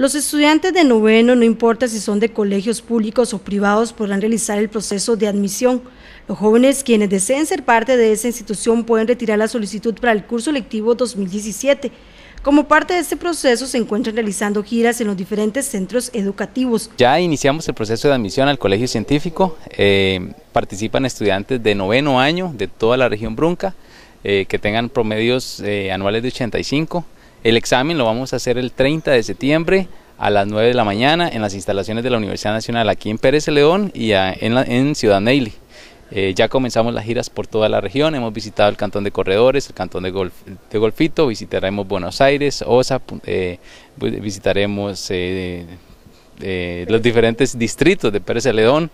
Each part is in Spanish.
Los estudiantes de noveno, no importa si son de colegios públicos o privados, podrán realizar el proceso de admisión. Los jóvenes quienes deseen ser parte de esa institución pueden retirar la solicitud para el curso lectivo 2017. Como parte de este proceso se encuentran realizando giras en los diferentes centros educativos. Ya iniciamos el proceso de admisión al Colegio Científico. Eh, participan estudiantes de noveno año de toda la región Brunca eh, que tengan promedios eh, anuales de 85. El examen lo vamos a hacer el 30 de septiembre a las 9 de la mañana en las instalaciones de la Universidad Nacional aquí en Pérez León y en, Ciudad Neyli. Eh, ya comenzamos las giras por toda la región, hemos visitado el Cantón de Corredores, el Cantón de, de Golfito, visitaremos Buenos Aires, OSA, eh, visitaremos eh, los diferentes distritos de Pérez León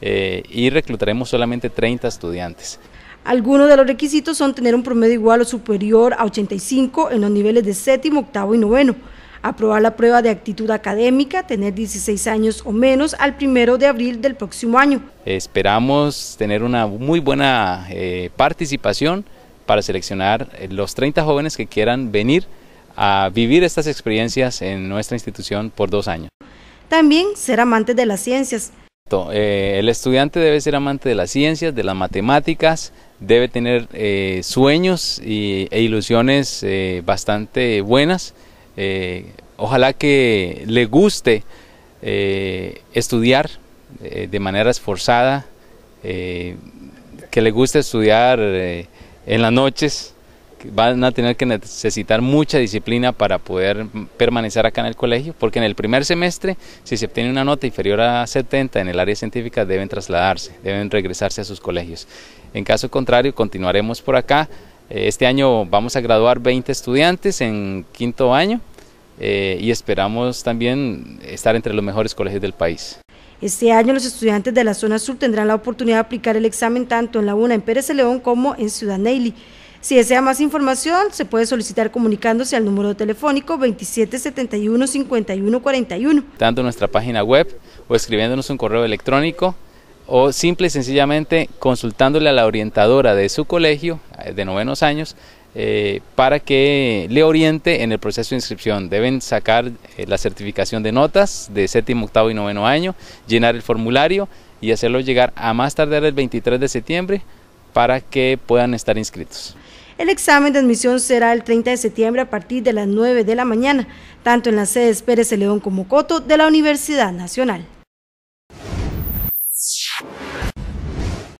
y reclutaremos solamente 30 estudiantes. Algunos de los requisitos son tener un promedio igual o superior a 85 en los niveles de séptimo, octavo y noveno, aprobar la prueba de actitud académica, tener 16 años o menos al primero de abril del próximo año. Esperamos tener una muy buena eh, participación para seleccionar eh, los 30 jóvenes que quieran venir a vivir estas experiencias en nuestra institución por dos años. También ser amantes de las ciencias, eh, el estudiante debe ser amante de las ciencias, de las matemáticas, debe tener eh, sueños e ilusiones eh, bastante buenas. ojalá que le guste estudiar de manera esforzada, que le guste estudiar en las noches, van a tener que necesitar mucha disciplina para poder permanecer acá en el colegio, porque en el primer semestre, si se obtiene una nota inferior a 70 en el área científica, deben trasladarse, deben regresarse a sus colegios. En caso contrario, continuaremos por acá. Eh, este año vamos a graduar 20 estudiantes en quinto año eh, y esperamos también estar entre los mejores colegios del país. Este año los estudiantes de la zona sur tendrán la oportunidad de aplicar el examen tanto en la UNA en Pérez León como en Ciudad Neily. Si desea más información, se puede solicitar comunicándose al número telefónico 2771-5141. Dando nuestra página web o escribiéndonos un correo electrónico o simple y sencillamente consultándole a la orientadora de su colegio eh, de novenos años eh, para que le oriente en el proceso de inscripción. Deben sacar eh, la certificación de notas de séptimo, octavo y noveno año, llenar el formulario y hacerlo llegar a más tardar el 23 de septiembre para que puedan estar inscritos. El examen de admisión será el 30 de septiembre a partir de las 9 de la mañana, tanto en las sedes Pérez de León como Coto de la Universidad Nacional.